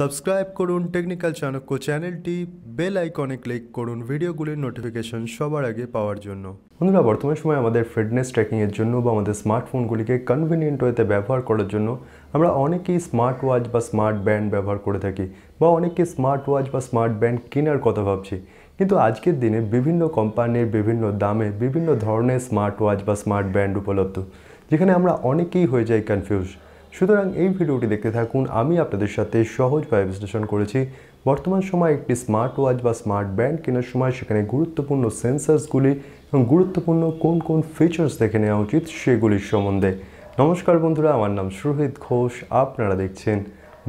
subscribe করুন technical Chanakya চ্যানেলটি bell আইকনে ক্লিক করুন ভিডিওগুলির নোটিফিকেশন সবার আগে পাওয়ার জন্য বন্ধুরা বর্তমান সময় আমাদের ফিটনেস ট্র্যাকিংয়ের জন্য বা আমাদের স্মার্টফোনগুলিকে কনভিনিয়েন্ট ওয়েতে ব্যবহার করার জন্য আমরা অনেকেই স্মার্ট ওয়াচ বা স্মার্ট ব্যান্ড ব্যবহার করে থাকি বা অনেকে স্মার্ট ওয়াচ বা স্মার্ট ব্যান্ড কেনার কথা ভাবছি কিন্তু আজকের দিনে বিভিন্ন কোম্পানির বিভিন্ন দামে বিভিন্ন ধরনের স্মার্ট ওয়াচ বা স্মার্ট ব্যান্ড উপলব্ধ যেখানে আমরা অনেকেই হয়ে যাই কনফিউজ সুতরাং এই ভিডিওটি দেখতে থাকুন আমি আপনাদের সাথে সহজভাবে বিশ্লেষণ করেছি বর্তমান সময়ে একটি স্মার্ট ওয়াচ বা স্মার্ট ব্যান্ড কেনার সময় সেখানে গুরুত্বপূর্ণ সেন্সার্সগুলি এবং গুরুত্বপূর্ণ কোন কোন ফিচার্স দেখে নেওয়া উচিত সেগুলির সম্বন্ধে নমস্কার বন্ধুরা আমার নাম সুরহিত ঘোষ আপনারা দেখছেন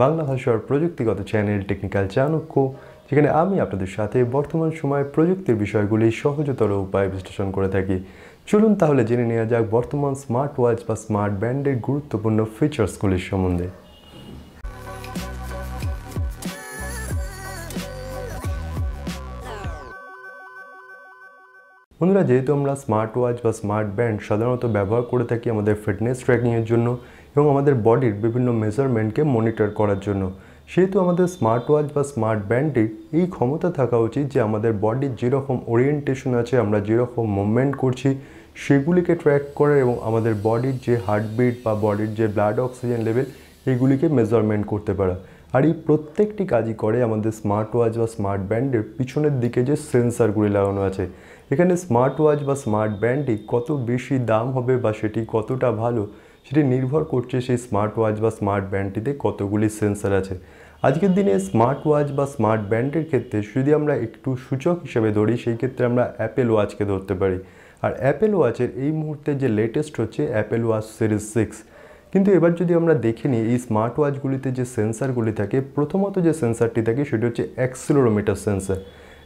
বাংলা ভাষার প্রযুক্তিগত চ্যানেল টেকনিক্যাল চাণক্য যেখানে আমি আপনাদের সাথে বর্তমান সময়ে প্রযুক্তির বিষয়গুলি সহজতর উপায়ে বিশ্লেষণ করে থাকি চলুন তাহলে জেনে নেওয়া যাক বর্তমান স্মার্ট ওয়াচ বা স্মার্ট ব্যান্ডের গুরুত্বপূর্ণ ফিচার্সগুলির সম্বন্ধে বন্ধুরা যেহেতু আমরা স্মার্ট ওয়াচ বা স্মার্ট ব্যান্ড সাধারণত ব্যবহার করে থাকি আমাদের ফিটনেস ট্র্যাকিংয়ের জন্য এবং আমাদের বডির বিভিন্ন মেজারমেন্টকে মনিটর করার জন্য সেহেতু আমাদের স্মার্ট ওয়াচ বা স্মার্ট ব্যান্ডটির এই ক্ষমতা থাকা উচিত যে আমাদের বডির যেরকম ওরিয়েন্টেশন আছে আমরা যেরকম মুভমেন্ট করছি সেগুলিকে ট্র্যাক করে এবং আমাদের বডির যে হার্টবিট বা বডির যে ব্লাড অক্সিজেন লেভেল এগুলিকে মেজারমেন্ট করতে পারা আর এই প্রত্যেকটি কাজই করে আমাদের স্মার্ট ওয়াচ বা স্মার্ট ব্যান্ডের পিছনের দিকে যে সেন্সারগুলি লাগানো আছে এখানে স্মার্ট ওয়াচ বা স্মার্ট ব্যান্ডটি কত বেশি দাম হবে বা সেটি কতটা ভালো সেটি নির্ভর করছে সেই স্মার্ট ওয়াচ বা স্মার্ট ব্যান্ডটিতে কতগুলি সেন্সার আছে আজকের দিনে স্মার্ট ওয়াচ বা স্মার্ট ব্যান্ডের ক্ষেত্রে যদি আমরা একটু সূচক হিসেবে ধরি সেই ক্ষেত্রে আমরা অ্যাপেল ওয়াচকে ধরতে পারি আর অ্যাপেল ওয়াচের এই মুহূর্তে যে লেটেস্ট হচ্ছে অ্যাপেল ওয়াচ সিরিজ সিক্স কিন্তু এবার যদি আমরা দেখে নিই এই স্মার্ট ওয়াচগুলিতে যে সেন্সারগুলি থাকে প্রথমত যে সেন্সারটি থাকে সেটি হচ্ছে অ্যাক্সিলোমিটার সেন্সার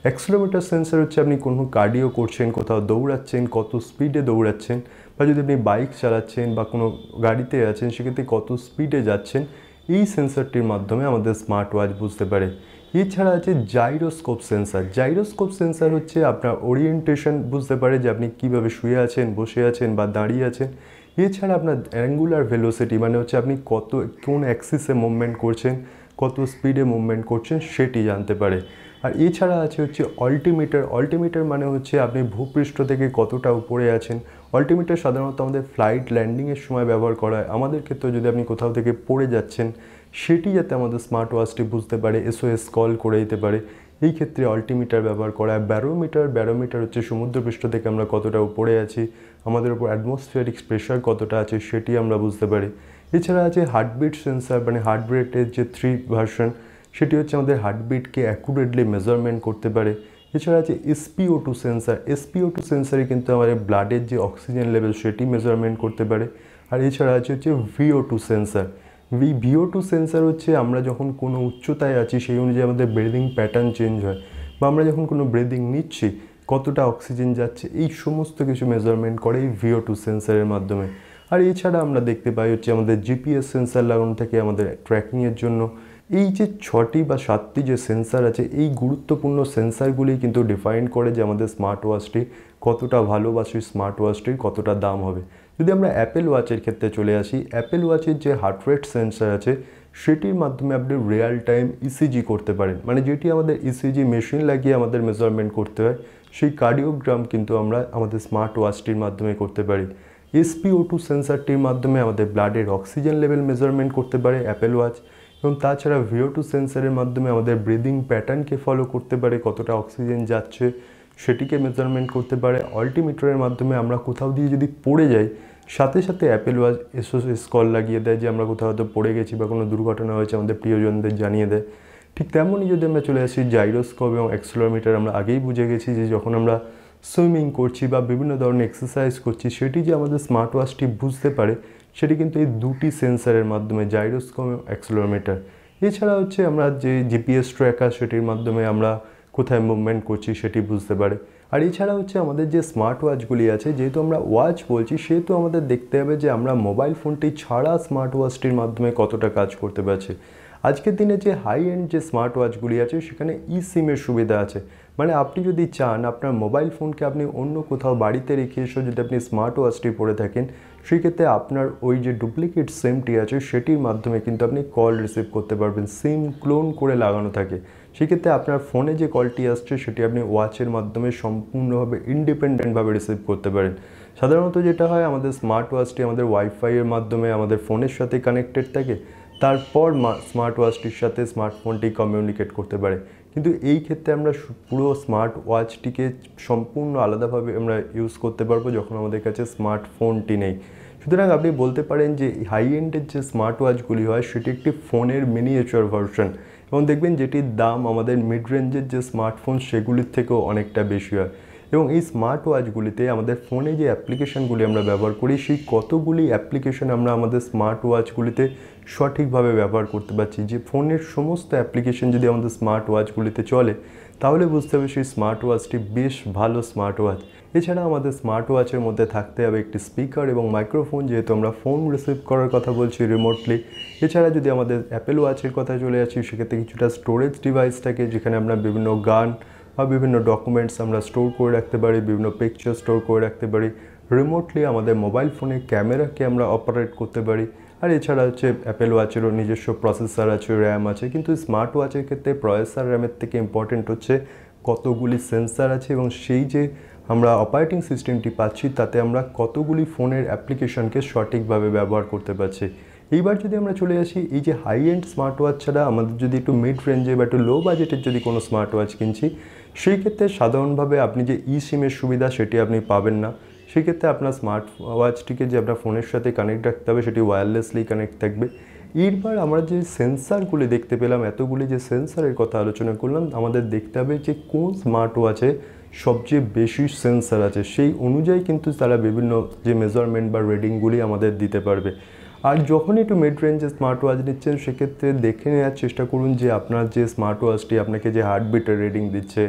অ্যাক্সিলোমিটার সেন্সার হচ্ছে আপনি কোনো কার্ডিও করছেন কোথাও দৌড়াচ্ছেন কত স্পিডে দৌড়াচ্ছেন বা যদি আপনি বাইক চালাচ্ছেন বা কোনো গাড়িতে আছেন সেক্ষেত্রে কত স্পিডে যাচ্ছেন এই সেন্সারটির মাধ্যমে আমাদের স্মার্ট ওয়াচ বুঝতে পারে এছাড়া আছে জাইরোস্কোপ সেন্সার জাইরোস্কোপ সেন্সার হচ্ছে আপনার ওরিয়েন্টেশন বুঝতে পারে যে আপনি কীভাবে শুয়ে আছেন বসে আছেন বা দাঁড়িয়ে আছেন এছাড়া আপনার অ্যাঙ্গুলার ভেলোসিটি মানে হচ্ছে আপনি কত কোন অ্যাক্সিসে মুভমেন্ট করছেন কত স্পিডে মুভমেন্ট করছেন সেটি জানতে পারে আর এছাড়া আছে হচ্ছে অল্টিমিটার অল্টিমিটার মানে হচ্ছে আপনি ভূপৃষ্ঠ থেকে কতটা উপরে আছেন অল্টিমেটার সাধারণত আমাদের ফ্লাইট ল্যান্ডিংয়ের সময় ব্যবহার করা হয় আমাদের ক্ষেত্রে যদি আপনি কোথাও থেকে পড়ে যাচ্ছেন সেটি যাতে আমাদের স্মার্ট ওয়াচটি বুঝতে পারে এসওএস কল করে দিতে পারে এই ক্ষেত্রে অল্টিমিটার ব্যবহার করা ব্যারোমিটার ব্যারোমিটার হচ্ছে সমুদ্রপৃষ্ঠ থেকে আমরা কতটা উপরে আছি আমাদের উপর অ্যাটমসফিয়ারিক প্রেশার কতটা আছে সেটি আমরা বুঝতে পারি এছাড়া আছে হার্টবিট সেন্সার মানে হার্টবিটের যে থ্রি ভার্সন সেটি হচ্ছে আমাদের হার্টবিটকে অ্যাকুরেটলি মেজারমেন্ট করতে পারে এছাড়া আছে S P O two sensor S P O two সেন্সারে কিন্তু আমাদের ব্লাডের যে অক্সিজেন লেভেল সেটি মেজারমেন্ট করতে পারে আর এছাড়া আছে হচ্ছে V O two sensor V V O two sensor হচ্ছে আমরা যখন কোনো উচ্চতায় আছি সেই অনুযায়ী আমাদের ব্রেদিং প্যাটার্ন চেঞ্জ হয় বা আমরা যখন কোনো ব্রেদিং নিচ্ছি কতটা অক্সিজেন যাচ্ছে এই সমস্ত কিছু মেজারমেন্ট করে এই ভিও টু সেন্সারের মাধ্যমে আর এছাড়া আমরা দেখতে পাই হচ্ছে আমাদের জিপিএস সেন্সার লাগানো থাকে আমাদের ট্র্যাকিংয়ের জন্য এই যে ছটি বা সাতটি যে সেন্সার আছে এই গুরুত্বপূর্ণ সেন্সারগুলি কিন্তু ডিফাইন করে যে আমাদের স্মার্ট ওয়াচটি কতটা ভালো বা সেই স্মার্ট ওয়াচটির কতটা দাম হবে যদি আমরা অ্যাপেল ওয়াচের ক্ষেত্রে চলে আসি অ্যাপেল ওয়াচের যে হার্ট রেট সেন্সার আছে সেটির মাধ্যমে আপনি রিয়াল টাইম ইসিজি করতে পারেন মানে যেটি আমাদের ইসিজি e মেশিন লাগিয়ে আমাদের মেজারমেন্ট করতে হয় সেই কার্ডিওগ্রাম কিন্তু আমরা আমাদের স্মার্ট ওয়াচটির মাধ্যমে করতে পারি এসপিও টু সেন্সারটির মাধ্যমে আমাদের ব্লাডের অক্সিজেন লেভেল মেজারমেন্ট করতে পারে অ্যাপেল ওয়াচ এবং তাছাড়া ভিও টু সেন্সারের মাধ্যমে আমাদের ব্রিদিং প্যাটার্নকে ফলো করতে পারে কতটা অক্সিজেন যাচ্ছে সেটিকে মেজারমেন্ট করতে পারে অল্টিমিটারের মাধ্যমে আমরা কোথাও দিয়ে যদি পড়ে যাই সাথে সাথে অ্যাপেল ওয়াচ এসোস কল লাগিয়ে দেয় যে আমরা কোথাও হয়তো পড়ে গেছি বা কোনো দুর্ঘটনা হয়েছে আমাদের প্রিয়জনদের জানিয়ে দেয় ঠিক তেমনই যদি আমরা চলে আসি জাইরোস্কোপ এবং অ্যাক্সেলোমিটার আমরা আগেই বুঝে গেছি যে যখন আমরা সুইমিং করছি বা বিভিন্ন ধরনের এক্সারসাইজ করছি সেটি যে আমাদের স্মার্ট ওয়াচটি বুঝতে পারে সেটি কিন্তু এই দুটি সেন্সারের মাধ্যমে জাইরোস্কোম অ্যাক্সেলোমিটার এছাড়া হচ্ছে আমরা যে জিপিএস ট্র্যাকার সেটির মাধ্যমে আমরা কোথায় মুভমেন্ট করছি সেটি বুঝতে পারে আর এছাড়া হচ্ছে আমাদের যে স্মার্ট ওয়াচগুলি আছে যেহেতু আমরা ওয়াচ বলছি সেহেতু আমাদের দেখতে হবে যে আমরা মোবাইল ফোনটি ছাড়া স্মার্ট ওয়াচটির মাধ্যমে কতটা কাজ করতে পারছি আজকের দিনে যে হাই এন্ড যে স্মার্ট ওয়াচগুলি আছে সেখানে ই সিমের সুবিধা আছে মানে আপনি যদি চান আপনার মোবাইল ফোনকে আপনি অন্য কোথাও বাড়িতে রেখে এসেও যদি আপনি স্মার্ট ওয়াচটি পরে থাকেন সেক্ষেত্রে আপনার ওই যে ডুপ্লিকেট সিমটি আছে সেটির মাধ্যমে কিন্তু আপনি কল রিসিভ করতে পারবেন সিম ক্লোন করে লাগানো থাকে সেক্ষেত্রে আপনার ফোনে যে কলটি আসছে সেটি আপনি ওয়াচের মাধ্যমে সম্পূর্ণভাবে ইন্ডিপেন্ডেন্টভাবে রিসিভ করতে পারেন সাধারণত যেটা হয় আমাদের স্মার্ট ওয়াচটি আমাদের ওয়াইফাইয়ের মাধ্যমে আমাদের ফোনের সাথে কানেক্টেড থাকে তারপর স্মার্ট ওয়াচটির সাথে স্মার্টফোনটি কমিউনিকেট করতে পারে কিন্তু এই ক্ষেত্রে আমরা পুরো স্মার্ট ওয়াচটিকে সম্পূর্ণ আলাদাভাবে আমরা ইউজ করতে পারবো যখন আমাদের কাছে স্মার্টফোনটি নেই সুতরাং আপনি বলতে পারেন যে হাই এন্ডের যে স্মার্ট ওয়াচগুলি হয় সেটি একটি ফোনের মিনিয়েচার ভার্সন এবং দেখবেন যেটির দাম আমাদের মিড রেঞ্জের যে স্মার্টফোন সেগুলির থেকেও অনেকটা বেশি হয় এবং এই স্মার্ট ওয়াচগুলিতে আমাদের ফোনে যে অ্যাপ্লিকেশানগুলি আমরা ব্যবহার করি সেই কতগুলি অ্যাপ্লিকেশান আমরা আমাদের স্মার্ট ওয়াচগুলিতে সঠিকভাবে ব্যবহার করতে পারছি যে ফোনের সমস্ত অ্যাপ্লিকেশন যদি আমাদের স্মার্ট ওয়াচগুলিতে চলে তাহলে বুঝতে হবে সেই স্মার্ট ওয়াচটি বেশ ভালো স্মার্ট ওয়াচ এছাড়া আমাদের স্মার্ট ওয়াচের মধ্যে থাকতে হবে একটি স্পিকার এবং মাইক্রোফোন যেহেতু আমরা ফোন রিসিভ করার কথা বলছি রিমোটলি এছাড়া যদি আমাদের অ্যাপেল ওয়াচের কথা চলে আসি সেক্ষেত্রে কিছুটা স্টোরেজ ডিভাইস থাকে যেখানে আমরা বিভিন্ন গান বা বিভিন্ন ডকুমেন্টস আমরা স্টোর করে রাখতে পারি বিভিন্ন পিকচার স্টোর করে রাখতে পারি রিমোটলি আমাদের মোবাইল ফোনে ক্যামেরাকে আমরা অপারেট করতে পারি আর এছাড়া হচ্ছে অ্যাপেল ওয়াচেরও নিজস্ব প্রসেসর আছে র্যাম আছে কিন্তু স্মার্ট ওয়াচের ক্ষেত্রে প্রসেসর র্যামের থেকে ইম্পর্টেন্ট হচ্ছে কতগুলি সেন্সার আছে এবং সেই যে আমরা অপারেটিং সিস্টেমটি পাচ্ছি তাতে আমরা কতগুলি ফোনের অ্যাপ্লিকেশনকে সঠিকভাবে ব্যবহার করতে পারছি এইবার যদি আমরা চলে আসি এই যে হাই এন্ড স্মার্ট ওয়াচ ছাড়া আমাদের যদি একটু মিড রেঞ্জে বা একটু লো বাজেটের যদি কোনো স্মার্ট ওয়াচ কিনছি সেই ক্ষেত্রে সাধারণভাবে আপনি যে ই সিমের সুবিধা সেটি আপনি পাবেন না সেক্ষেত্রে আপনার স্মার্ট ওয়াচটিকে যে আপনার ফোনের সাথে কানেক্ট রাখতে হবে সেটি ওয়্যারলেসলি কানেক্ট থাকবে এরপর আমরা যে সেন্সারগুলি দেখতে পেলাম এতগুলি যে সেন্সারের কথা আলোচনা করলাম আমাদের দেখতে হবে যে কোন স্মার্ট ওয়াচে সবচেয়ে বেশি সেন্সার আছে সেই অনুযায়ী কিন্তু তারা বিভিন্ন যে মেজারমেন্ট বা রেডিংগুলি আমাদের দিতে পারবে আর যখন একটু মিড রেঞ্জে স্মার্ট ওয়াচ নিচ্ছেন সেক্ষেত্রে দেখে নেওয়ার চেষ্টা করুন যে আপনার যে স্মার্ট ওয়াচটি আপনাকে যে হার্টবিটের রেডিং দিচ্ছে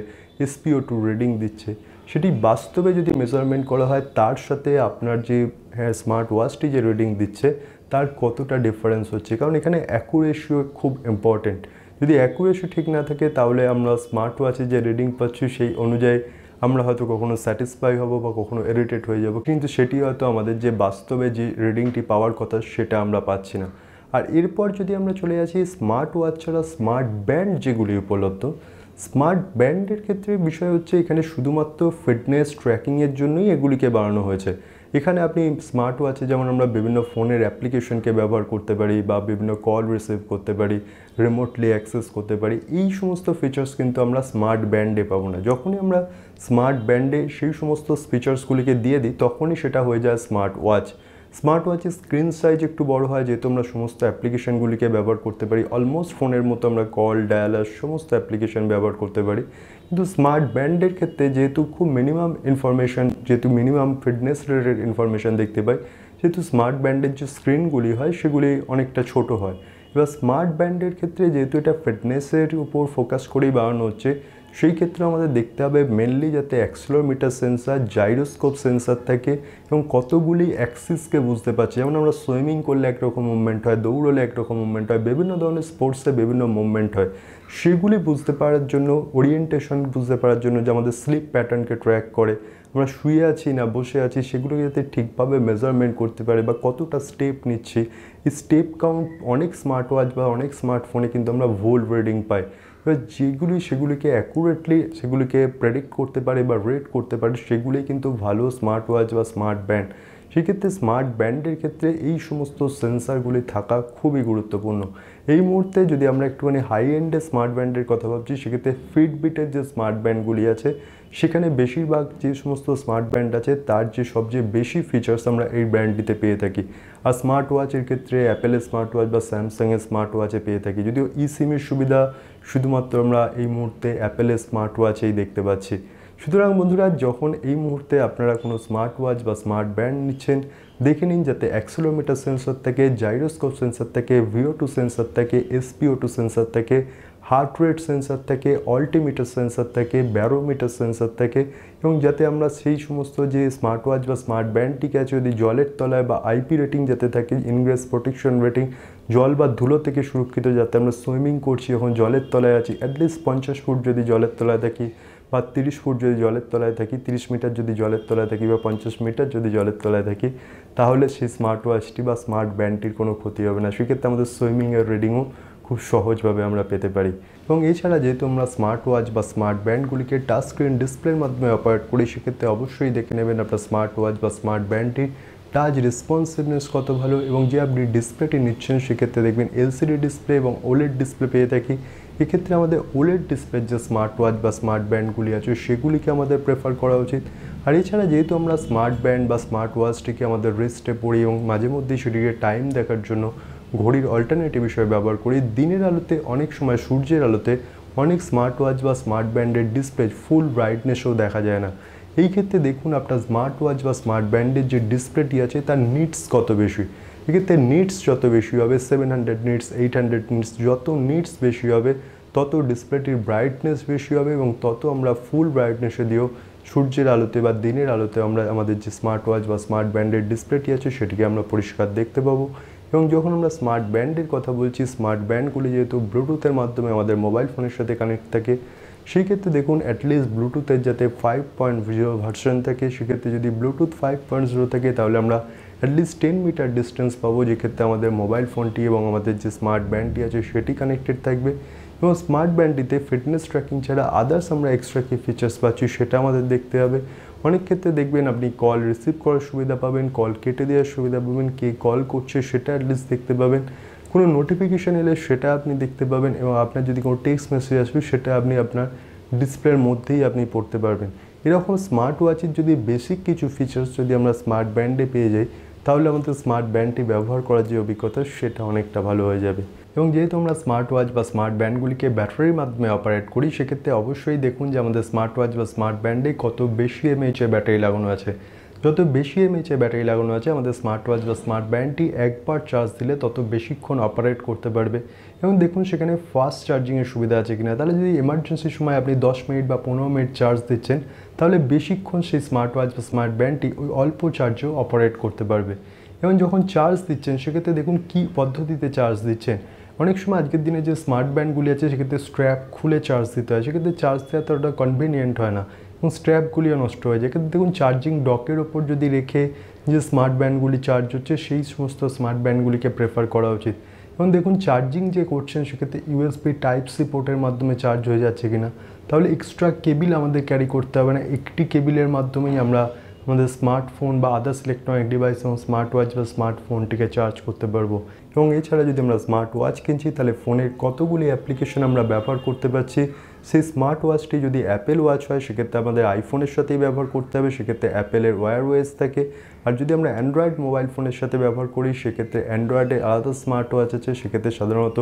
এসপিও টু রেডিং দিচ্ছে সেটি বাস্তবে যদি মেজারমেন্ট করা হয় তার সাথে আপনার যে হ্যাঁ স্মার্ট ওয়াচটি যে রিডিং দিচ্ছে তার কতটা ডিফারেন্স হচ্ছে কারণ এখানে অ্যাকুরেশিও খুব ইম্পর্টেন্ট যদি অ্যাকুরেশি ঠিক না থাকে তাহলে আমরা স্মার্ট ওয়াচে যে রিডিং পাচ্ছি সেই অনুযায়ী আমরা হয়তো কখনো স্যাটিসফাই হব বা কখনো এরিটেড হয়ে যাব কিন্তু সেটি হয়তো আমাদের যে বাস্তবে যে রিডিংটি পাওয়ার কথা সেটা আমরা পাচ্ছি না আর এরপর যদি আমরা চলে আসি স্মার্ট ওয়াচ ছাড়া স্মার্ট ব্যান্ড যেগুলি উপলব্ধ স্মার্ট ব্যান্ডের ক্ষেত্রে বিষয় হচ্ছে এখানে শুধুমাত্র ফিটনেস ট্র্যাকিংয়ের জন্যই এগুলিকে বাড়ানো হয়েছে এখানে আপনি স্মার্ট ওয়াচে যেমন আমরা বিভিন্ন ফোনের অ্যাপ্লিকেশনকে ব্যবহার করতে পারি বা বিভিন্ন কল রিসিভ করতে পারি রিমোটলি অ্যাক্সেস করতে পারি এই সমস্ত ফিচার্স কিন্তু আমরা স্মার্ট ব্যান্ডে পাবো না যখনই আমরা স্মার্ট ব্যান্ডে সেই সমস্ত ফিচার্সগুলিকে দিয়ে দিই তখনই সেটা হয়ে যায় স্মার্ট ওয়াচ স্মার্ট ওয়াচের স্ক্রিন সাইজ একটু বড় হয় যেহেতু আমরা সমস্ত অ্যাপ্লিকেশানগুলিকে ব্যবহার করতে পারি অলমোস্ট ফোনের মতো আমরা কল ডায়ালার সমস্ত অ্যাপ্লিকেশান ব্যবহার করতে পারি কিন্তু স্মার্ট ব্যান্ডের ক্ষেত্রে যেহেতু খুব মিনিমাম ইনফরমেশান যেহেতু মিনিমাম ফিটনেস রিলেটেড ইনফরমেশান দেখতে পাই যেহেতু স্মার্ট ব্যান্ডের যে স্ক্রিনগুলি হয় সেগুলি অনেকটা ছোট হয় এবার স্মার্ট ব্যান্ডের ক্ষেত্রে যেহেতু এটা ফিটনেসের উপর ফোকাস করেই বাড়ানো হচ্ছে সেই ক্ষেত্রে আমাদের দেখতে হবে মেনলি যাতে অ্যাক্সিলোমিটার সেন্সার জাইরোস্কোপ সেন্সার থাকে এবং কতগুলি অ্যাক্সিসকে বুঝতে পারছি যেমন আমরা সুইমিং করলে একরকম মুভমেন্ট হয় দৌড়লে একরকম মুভমেন্ট হয় বিভিন্ন ধরনের স্পোর্টসে বিভিন্ন মুভমেন্ট হয় সেগুলি বুঝতে পারার জন্য ওরিয়েন্টেশন বুঝতে পারার জন্য যে আমাদের স্লিপ প্যাটার্নকে ট্র্যাক করে আমরা শুয়ে আছি না বসে আছি সেগুলোকে যাতে ঠিকভাবে মেজারমেন্ট করতে পারে বা কতটা স্টেপ নিচ্ছি স্টেপ কাউন্ট অনেক স্মার্ট ওয়াচ বা অনেক স্মার্টফোনে কিন্তু আমরা ভুল রিডিং পাই যেগুলি সেগুলিকে অ্যাকুরেটলি সেগুলিকে প্রেডিক্ট করতে পারে বা রেড করতে পারে সেগুলি কিন্তু ভালো স্মার্ট ওয়াচ বা স্মার্ট ব্যান্ড সেক্ষেত্রে স্মার্ট ব্যান্ডের ক্ষেত্রে এই সমস্ত সেন্সারগুলি থাকা খুবই গুরুত্বপূর্ণ এই মুহূর্তে যদি আমরা একটুখানি হাই এন্ডে স্মার্ট ব্যান্ডের কথা ভাবছি সেক্ষেত্রে ফিটবিটের যে স্মার্ট ব্যান্ডগুলি আছে সেখানে বেশিরভাগ যে সমস্ত স্মার্ট ব্যান্ড আছে তার যে সবচেয়ে বেশি ফিচার্স আমরা এই ব্র্যান্ডটিতে পেয়ে থাকি আর স্মার্ট ওয়াচের ক্ষেত্রে অ্যাপেলের স্মার্ট ওয়াচ বা স্যামসাংয়ের স্মার্ট ওয়াচে পেয়ে থাকি যদিও ই সিমের সুবিধা শুধুমাত্র আমরা এই মুহূর্তে অ্যাপেলের স্মার্ট ওয়াচেই দেখতে পাচ্ছি সুতরাং বন্ধুরা যখন এই মুহূর্তে আপনারা কোনো স্মার্ট ওয়াচ বা স্মার্ট ব্যান্ড নিচ্ছেন দেখে নিন যাতে অ্যাক্সেলোমিটার সেন্সর থেকে জাইরোস্কোপ সেন্সর থেকে ভিও টু সেন্সর থেকে এসপিও টু সেন্সর থেকে হার্ট রেট সেন্সার থেকে অল্টিমিটার সেন্সার থেকে ব্যারোমিটার সেন্সার থেকে এবং যাতে আমরা সেই সমস্ত যে স্মার্ট ওয়াচ বা স্মার্ট ব্যান্ডটিকে আছে যদি জলের তলায় বা আইপি রেটিং যাতে থাকে ইনগ্রেস প্রোটেকশন রেটিং জল বা ধুলো থেকে সুরক্ষিত যাতে আমরা সুইমিং করছি এখন জলের তলায় আছি অ্যাটলিস্ট পঞ্চাশ ফুট যদি জলের তলায় থাকি বা তিরিশ ফুট যদি জলের তলায় থাকি তিরিশ মিটার যদি জলের তলায় থাকি বা পঞ্চাশ মিটার যদি জলের তলায় থাকি তাহলে সেই স্মার্ট ওয়াচটি বা স্মার্ট ব্যান্ডটির কোনো ক্ষতি হবে না সেক্ষেত্রে আমাদের সুইমিংয়ের রিডিংও খুব সহজভাবে আমরা পেতে পারি এবং এছাড়া যেহেতু আমরা স্মার্ট ওয়াচ বা স্মার্ট ব্যান্ডগুলিকে টাচ স্ক্রিন ডিসপ্লের মাধ্যমে অপারেট করি সেক্ষেত্রে অবশ্যই দেখে নেবেন আপনার স্মার্ট ওয়াচ বা স্মার্ট ব্যান্ডটির টাচ রেসপন্সিভনেস কত ভালো এবং যে আপনি ডিসপ্লেটি নিচ্ছেন সেক্ষেত্রে দেখবেন এলসিডি ডিসপ্লে এবং ওলেড ডিসপ্লে পেয়ে থাকি এক্ষেত্রে আমাদের ওলেড ডিসপ্লের যে স্মার্ট ওয়াচ বা স্মার্ট ব্যান্ডগুলি আছে সেগুলিকে আমাদের প্রেফার করা উচিত আর এছাড়া যেহেতু আমরা স্মার্ট ব্যান্ড বা স্মার্ট ওয়াচটিকে আমাদের রেস্টে পড়ি এবং মাঝে মধ্যেই সেটিকে টাইম দেখার জন্য ঘড়ির অল্টারনেটিভ হিসেবে ব্যবহার করি দিনের আলোতে অনেক সময় সূর্যের আলোতে অনেক স্মার্ট ওয়াচ বা স্মার্ট ব্যান্ডের ডিসপ্লে ফুল ব্রাইটনেসও দেখা যায় না এই ক্ষেত্রে দেখুন আপনার স্মার্ট ওয়াচ বা স্মার্ট ব্যান্ডের যে ডিসপ্লেটি আছে তার নিডস কত বেশি এক্ষেত্রে নিডস যত বেশি হবে seven hundred nits eight hundred nits যত নিডস বেশি হবে তত ডিসপ্লেটির ব্রাইটনেস বেশি হবে এবং তত আমরা ফুল ব্রাইটনেসে দিয়েও সূর্যের আলোতে বা দিনের আলোতে আমরা আমাদের যে স্মার্ট ওয়াচ বা স্মার্ট ব্যান্ডের ডিসপ্লেটি আছে সেটিকে আমরা পরিষ্কার দেখতে পাবো এবং যখন আমরা স্মার্ট ব্যান্ডের কথা বলছি স্মার্ট ব্যান্ডগুলি যেহেতু ব্লুটুথের মাধ্যমে আমাদের মোবাইল ফোনের সাথে কানেক্ট থাকে সেই ক্ষেত্রে দেখুন অ্যাটলিস্ট ব্লুটুথের যাতে ফাইভ পয়েন্ট জিরো ভার্সন থাকে সেক্ষেত্রে যদি ব্লুটুথ ফাইভ পয়েন্ট জিরো থাকে তাহলে আমরা অ্যাটলিস্ট টেন মিটার ডিস্টেন্স পাবো যেক্ষেত্রে আমাদের মোবাইল ফোনটি এবং আমাদের যে স্মার্ট ব্যান্ডটি আছে সেটি কানেক্টেড থাকবে এবং স্মার্ট ব্যান্ডটিতে ফিটনেস ট্র্যাকিং ছাড়া আদার্স আমরা এক্সট্রা কী ফিচার্স পাচ্ছি সেটা আমাদের দেখতে হবে অনেক ক্ষেত্রে দেখবেন আপনি কল রিসিভ করার সুবিধা পাবেন কল কেটে দেওয়ার সুবিধা পাবেন কে কল করছে সেটা অ্যাটলিস্ট দেখতে পাবেন কোনো নোটিফিকেশান এলে সেটা আপনি দেখতে পাবেন এবং আপনার যদি কোনো টেক্সট মেসেজ আসবে সেটা আপনি আপনার ডিসপ্লের মধ্যেই আপনি পড়তে পারবেন এরকম স্মার্ট ওয়াচের যদি বেসিক কিছু ফিচার্স যদি আমরা স্মার্ট ব্যান্ডে পেয়ে যাই তাহলে আমাদের স্মার্ট ব্যান্ডটি ব্যবহার করার যে অভিজ্ঞতা সেটা অনেকটা ভালো হয়ে যাবে এবং যেহেতু আমরা স্মার্ট ওয়াচ বা স্মার্ট ব্যান্ডগুলিকে ব্যাটারির মাধ্যমে অপারেট করি সেক্ষেত্রে অবশ্যই দেখুন যে আমাদের স্মার্ট ওয়াচ বা স্মার্ট ব্যান্ডে কত বেশি এমএইচে ব্যাটারি লাগানো আছে যত বেশি এমএচে ব্যাটারি লাগানো আছে আমাদের স্মার্ট ওয়াচ বা স্মার্ট ব্যান্ডটি একবার চার্জ দিলে তত বেশিক্ষণ অপারেট করতে পারবে এবং দেখুন সেখানে ফাস্ট চার্জিংয়ের সুবিধা আছে কিনা তাহলে যদি এমার্জেন্সির সময় আপনি দশ মিনিট বা পনেরো মিনিট চার্জ দিচ্ছেন তাহলে বেশিক্ষণ সেই স্মার্ট ওয়াচ বা স্মার্ট ব্যান্ডটি ওই অল্প চার্জেও অপারেট করতে পারবে এবং যখন চার্জ দিচ্ছেন সেক্ষেত্রে দেখুন কি পদ্ধতিতে চার্জ দিচ্ছেন অনেক সময় আজকের দিনে যে স্মার্ট ব্যান্ডগুলি আছে সেক্ষেত্রে স্ট্র্যাপ খুলে চার্জ দিতে হয় সেক্ষেত্রে চার্জ দেওয়া তো ওটা কনভিনিয়েন্ট হয় না এবং স্ট্র্যাপগুলিও নষ্ট হয়ে যায় কিন্তু দেখুন চার্জিং ডকের ওপর যদি রেখে যে স্মার্ট ব্যান্ডগুলি চার্জ হচ্ছে সেই সমস্ত স্মার্ট ব্যান্ডগুলিকে প্রেফার করা উচিত এবং দেখুন চার্জিং যে করছেন সেক্ষেত্রে ইউএসপি টাইপ সি পোর্টের মাধ্যমে চার্জ হয়ে যাচ্ছে কিনা তাহলে এক্সট্রা কেবিল আমাদের ক্যারি করতে হবে না একটি কেবিলের মাধ্যমেই আমরা আমাদের স্মার্টফোন বা আদার্স ইলেকট্রনিক ডিভাইস এবং স্মার্ট ওয়াচ বা স্মার্টফোনটিকে চার্জ করতে পারবো এবং এছাড়া যদি আমরা স্মার্ট ওয়াচ কিনছি তাহলে ফোনের কতগুলি অ্যাপ্লিকেশন আমরা ব্যবহার করতে পারছি সেই স্মার্ট ওয়াচটি যদি অ্যাপেল ওয়াচ হয় সেক্ষেত্রে আমাদের আইফোনের সাথেই ব্যবহার করতে হবে সেক্ষেত্রে অ্যাপেলের ওয়্যারওয়েজ থাকে আর যদি আমরা অ্যান্ড্রয়েড মোবাইল ফোনের সাথে ব্যবহার করি সেক্ষেত্রে অ্যান্ড্রয়েডে আলাদা স্মার্ট ওয়াচ আছে সেক্ষেত্রে সাধারণত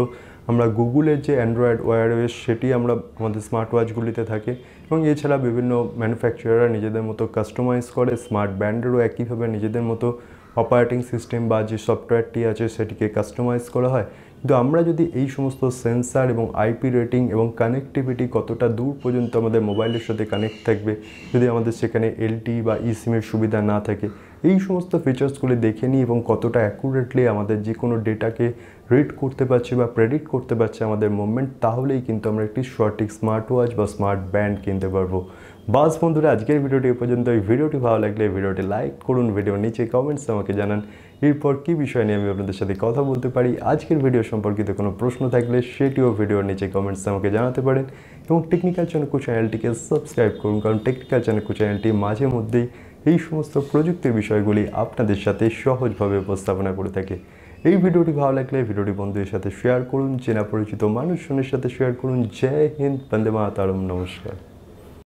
আমরা গুগলের যে অ্যান্ড্রয়েড ওয়্যারওয়েজ সেটি আমরা আমাদের স্মার্ট ওয়াচগুলিতে থাকে এবং এছাড়া বিভিন্ন ম্যানুফ্যাকচারাররা নিজেদের মতো কাস্টমাইজ করে স্মার্ট ব্যান্ডেরও একইভাবে নিজেদের মতো অপারেটিং সিস্টেম বা যে সফটওয়্যারটি আছে সেটিকে কাস্টমাইজ করা হয় কিন্তু আমরা যদি এই সমস্ত সেন্সার এবং আইপি রেটিং এবং কানেক্টিভিটি কতটা দূর পর্যন্ত আমাদের মোবাইলের সাথে কানেক্ট থাকবে যদি আমাদের সেখানে এলটি বা ই সিমের সুবিধা না থাকে এই সমস্ত ফিচার্সগুলি দেখে নিই এবং কতটা অ্যাকুরেটলি আমাদের যে কোনো ডেটাকে রিড করতে পারছে বা প্রেডিক্ট করতে পারছে আমাদের মুভমেন্ট তাহলেই কিন্তু আমরা একটি সঠিক স্মার্ট ওয়াচ বা স্মার্ট ব্যান্ড কিনতে পারবো বাস বন্ধুরা আজকের ভিডিওটি পর্যন্ত এই ভিডিওটি ভালো লাগলে ভিডিওটি লাইক করুন ভিডিওর নিচে কমেন্টস আমাকে জানান এরপর কী বিষয় নিয়ে আমি আপনাদের সাথে কথা বলতে পারি আজকের ভিডিও সম্পর্কিত কোনো প্রশ্ন থাকলে সেটিও ভিডিওর নিচে কমেন্টস আমাকে জানাতে পারেন এবং টেকনিক্যাল চ্যানেলকু চ্যানেলটিকে সাবস্ক্রাইব করুন কারণ টেকনিক্যাল চ্যানেলকু চ্যানেলটি মাঝে মধ্যেই এই সমস্ত প্রযুক্তির বিষয়গুলি আপনাদের সাথে সহজভাবে উপস্থাপনা করে থাকে এই ভিডিওটি ভালো লাগলে ভিডিওটি বন্ধুদের সাথে শেয়ার করুন চেনা পরিচিত মানুষজনের সাথে শেয়ার করুন জয় হিন্দ বন্দে মাতারম নমস্কার